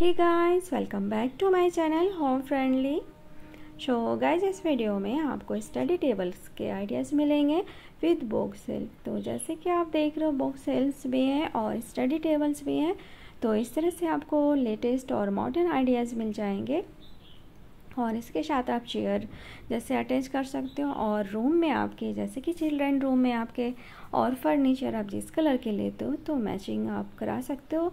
hey guys welcome back to my channel home friendly so guys इस video में आपको study tables के ideas मिलेंगे विद बुक सेल्स तो जैसे कि आप देख रहे हो बुक सेल्स भी हैं और स्टडी टेबल्स भी हैं तो इस तरह से आपको लेटेस्ट और मॉडर्न आइडियाज़ मिल जाएंगे और इसके साथ आप चेयर जैसे अटैच कर सकते हो और रूम में आपके जैसे कि चिल्ड्रेन रूम में आपके और फर्नीचर आप जिस कलर के लेते हो तो मैचिंग आप करा सकते हो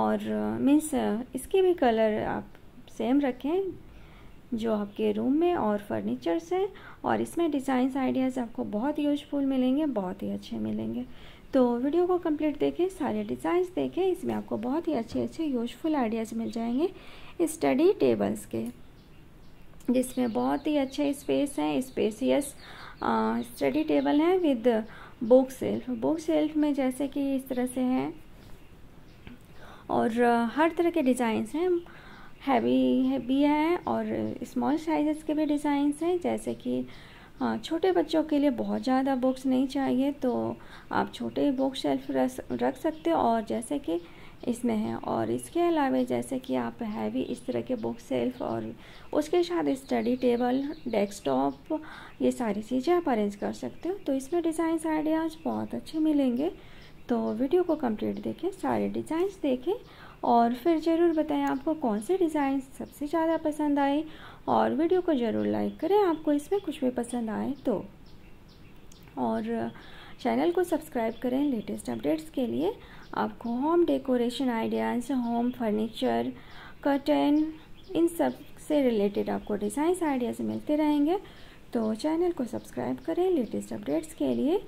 और मीन्स इसके भी कलर आप सेम रखें जो आपके रूम में और फर्नीचर्स हैं और इसमें डिज़ाइंस आइडियाज़ आपको बहुत यूजफुल मिलेंगे बहुत ही अच्छे मिलेंगे तो वीडियो को कंप्लीट देखें सारे डिज़ाइंस देखें इसमें आपको बहुत ही अच्छे अच्छे यूजफुल आइडियाज़ मिल जाएंगे स्टडी टेबल्स के जिसमें बहुत ही अच्छा स्पेस है स्पेसियस स्टडी टेबल है with book shelf book shelf में जैसे कि इस तरह से है और हर तरह के डिज़ाइंस हैं हैवी है भी है और स्मॉल साइजेस के भी डिज़ाइंस हैं जैसे कि छोटे बच्चों के लिए बहुत ज़्यादा बुक्स नहीं चाहिए तो आप छोटे बुक शेल्फ रख सकते हो और जैसे कि इसमें है और इसके अलावा जैसे कि आप हैवी इस तरह के बुक सेल्फ और उसके साथ स्टडी टेबल डेस्कटॉप ये सारी चीज़ें आप अरेंज कर सकते हो तो इसमें डिज़ाइंस आइडियाज़ बहुत अच्छे मिलेंगे तो वीडियो को कंप्लीट देखें सारे डिज़ाइंस देखें और फिर ज़रूर बताएं आपको कौन से डिज़ाइन सबसे ज़्यादा पसंद आए और वीडियो को ज़रूर लाइक करें आपको इसमें कुछ भी पसंद आए तो और चैनल को सब्सक्राइब करें लेटेस्ट अपडेट्स के लिए आपको home decoration ideas home furniture curtain इन सब से रिलेटेड आपको डिज़ाइंस आइडियाज़ मिलते रहेंगे तो चैनल को सब्सक्राइब करें लेटेस्ट अपडेट्स के लिए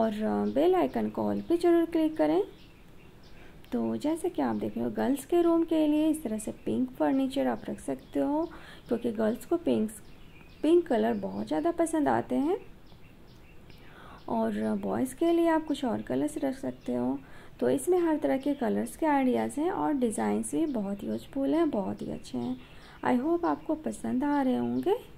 और बेल आइकन कॉल पे जरूर क्लिक करें तो जैसे कि आप देख रहे हो गर्ल्स के रूम के लिए इस तरह से पिंक फर्नीचर आप रख सकते हो क्योंकि गर्ल्स को पिंक पिंक कलर बहुत ज़्यादा पसंद आते हैं और बॉयज़ के लिए आप कुछ और कलर्स रख सकते हो तो इसमें हर तरह के कलर्स के आइडियाज़ हैं और डिज़ाइंस भी बहुत यूजफुल हैं बहुत ही अच्छे हैं आई होप आपको पसंद आ रहे होंगे